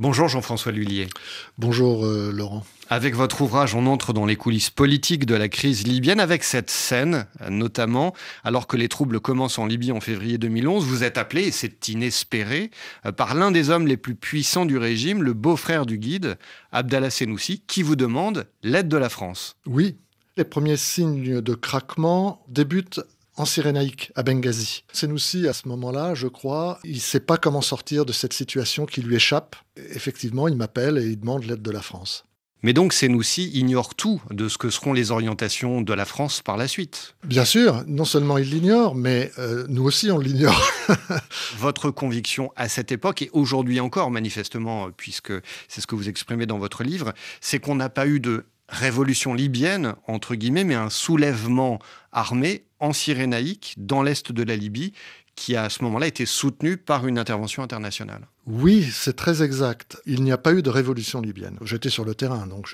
Bonjour Jean-François Lullier. Bonjour euh, Laurent. Avec votre ouvrage, on entre dans les coulisses politiques de la crise libyenne, avec cette scène notamment, alors que les troubles commencent en Libye en février 2011, vous êtes appelé, et c'est inespéré, euh, par l'un des hommes les plus puissants du régime, le beau-frère du guide, Abdallah Senoussi, qui vous demande l'aide de la France. Oui, les premiers signes de craquement débutent en Cyrénaïque, à Benghazi. Senoussi, à ce moment-là, je crois, il ne sait pas comment sortir de cette situation qui lui échappe. Effectivement, il m'appelle et il demande l'aide de la France. Mais donc Senoussi ignore tout de ce que seront les orientations de la France par la suite. Bien sûr, non seulement il l'ignore, mais euh, nous aussi on l'ignore. votre conviction à cette époque, et aujourd'hui encore manifestement, euh, puisque c'est ce que vous exprimez dans votre livre, c'est qu'on n'a pas eu de révolution libyenne, entre guillemets, mais un soulèvement armé en Cyrénaïque, dans l'est de la Libye, qui a à ce moment-là été soutenu par une intervention internationale. Oui, c'est très exact. Il n'y a pas eu de révolution libyenne. J'étais sur le terrain, donc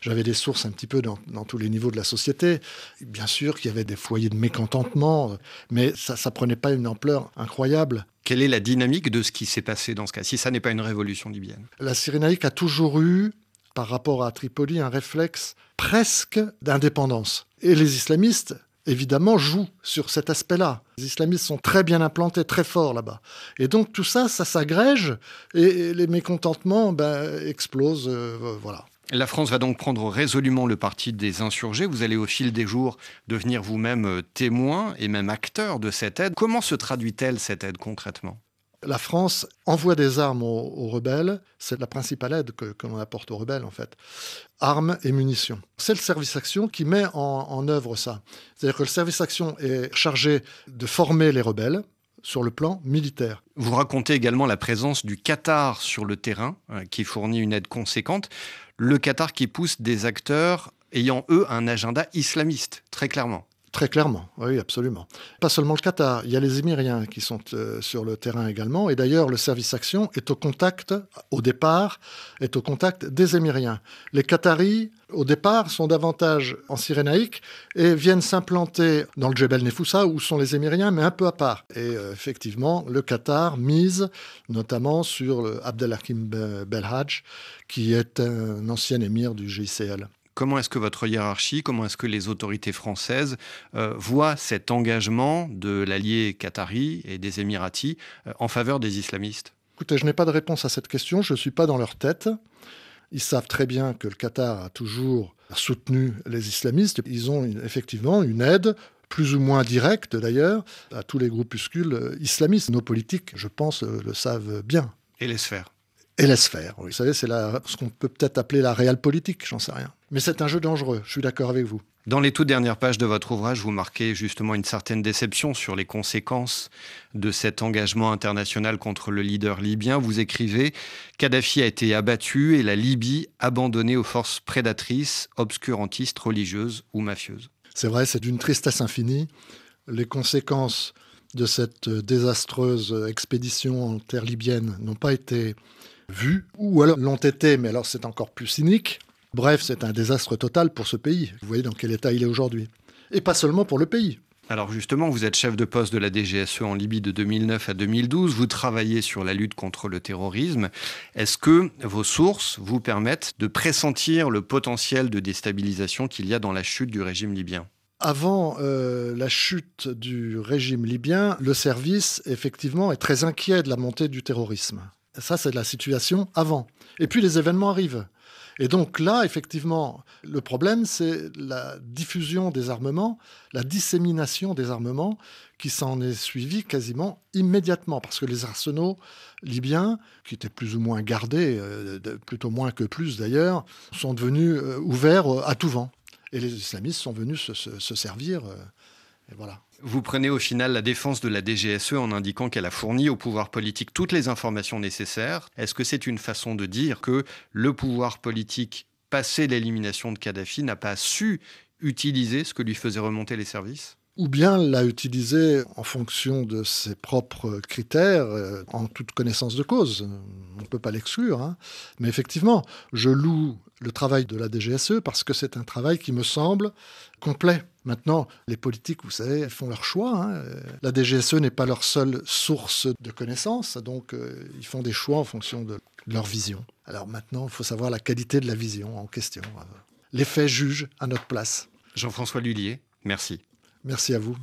j'avais des sources un petit peu dans, dans, tous les niveaux de la société. Bien sûr qu'il y avait des foyers de mécontentement, mais ça ne prenait pas une ampleur incroyable. Quelle est la dynamique de ce qui s'est passé dans ce cas, si ça n'est pas une révolution libyenne La Cyrénaïque a toujours eu, par rapport à Tripoli, un réflexe presque d'indépendance. Et les islamistes évidemment, joue sur cet aspect-là. Les islamistes sont très bien implantés, très forts là-bas. Et donc tout ça, ça s'agrège et les mécontentements ben, explosent. Euh, voilà. La France va donc prendre résolument le parti des insurgés. Vous allez au fil des jours devenir vous-même euh, témoin et même acteur de cette aide. Comment se traduit-elle cette aide concrètement la France envoie des armes aux, rebelles. C'est la principale aide que, l'on apporte aux rebelles, en fait. Armes et munitions. C'est le service action qui met en, œuvre ça. C'est-à-dire que le service action est chargé de former les rebelles sur le plan militaire. Vous racontez également la présence du Qatar sur le terrain, euh, qui fournit une aide conséquente. Le Qatar qui pousse des acteurs ayant, eux, un agenda islamiste, très clairement. Très clairement, oui, absolument. Pas seulement le Qatar, il y a les Émiriens qui sont euh, sur le terrain également. Et d'ailleurs, le service action est au contact, au départ, est au contact des Émiriens. Les Qataris, au départ, sont davantage en Cyrénaïque et viennent s'implanter dans le Jebel Nefoussa, où sont les Émiriens, mais un peu à part. Et euh, effectivement, le Qatar mise notamment sur Abdelhakim Belhadj, qui est un ancien émir du GICL. Comment est-ce que votre hiérarchie, comment est-ce que les autorités françaises euh, voient cet engagement de l'allié qatari et des Émiratis euh, en faveur des islamistes Écoutez, je n'ai pas de réponse à cette question, je ne suis pas dans leur tête. Ils savent très bien que le Qatar a toujours soutenu les islamistes. Ils ont effectivement une aide plus ou moins directe d'ailleurs à tous les groupuscules islamistes. Nos politiques, je pense, euh, le savent bien. Et les sphères et laisse faire. Vous savez, c'est ce qu'on peut peut-être appeler la réelle politique, j'en sais rien. Mais c'est un jeu dangereux, je suis d'accord avec vous. Dans les toutes dernières pages de votre ouvrage, vous marquez justement une certaine déception sur les conséquences de cet engagement international contre le leader libyen. Vous écrivez Kadhafi a été abattu et la Libye abandonnée aux forces prédatrices, obscurantistes, religieuses ou mafieuses. C'est vrai, c'est d'une tristesse infinie. Les conséquences de cette désastreuse expédition en terre libyenne n'ont pas été vu ou alors l'ont été, mais alors c'est encore plus cynique. Bref, c'est un désastre total pour ce pays. Vous voyez dans quel état il est aujourd'hui. Et pas seulement pour le pays. Alors justement, vous êtes chef de poste de la DGSE en Libye de 2009 à 2012, vous travaillez sur la lutte contre le terrorisme. Est-ce que vos sources vous permettent de pressentir le potentiel de déstabilisation qu'il y a dans la chute du régime libyen avant euh, la chute du régime libyen, le service, effectivement, est très inquiet de la montée du terrorisme. Ça, c'est la situation avant. Et puis les événements arrivent. Et donc là, effectivement, le problème, c'est la diffusion des armements, la dissémination des armements qui s'en est suivie quasiment immédiatement, parce que les arsenaux libyens, qui étaient plus ou moins gardés, euh, plutôt moins que plus d'ailleurs, sont devenus euh, ouverts euh, à tout vent. Et les islamistes sont venus se, se servir vous prenez au final la défense de la DGSE en indiquant qu'elle a fourni au pouvoir politique toutes les informations nécessaires. Est-ce que c'est une façon de dire que le pouvoir politique, passé l'élimination de Kadhafi, n'a pas su utiliser ce que lui faisaient remonter les services ou bien l'a utilisé en fonction de ses propres critères, euh, en toute connaissance de cause. On ne peut pas l'exclure. Hein. Mais effectivement, je loue le travail de la DGSE parce que c'est un travail qui me semble complet. Maintenant, les politiques, vous savez, elles font leur choix. Hein. La DGSE n'est pas leur seule source de connaissances, donc euh, ils font des choix en fonction de leur vision. Alors maintenant, il faut savoir la qualité de la vision en question. Les faits jugent à notre place. Jean-François Lullier, merci. Merci à vous.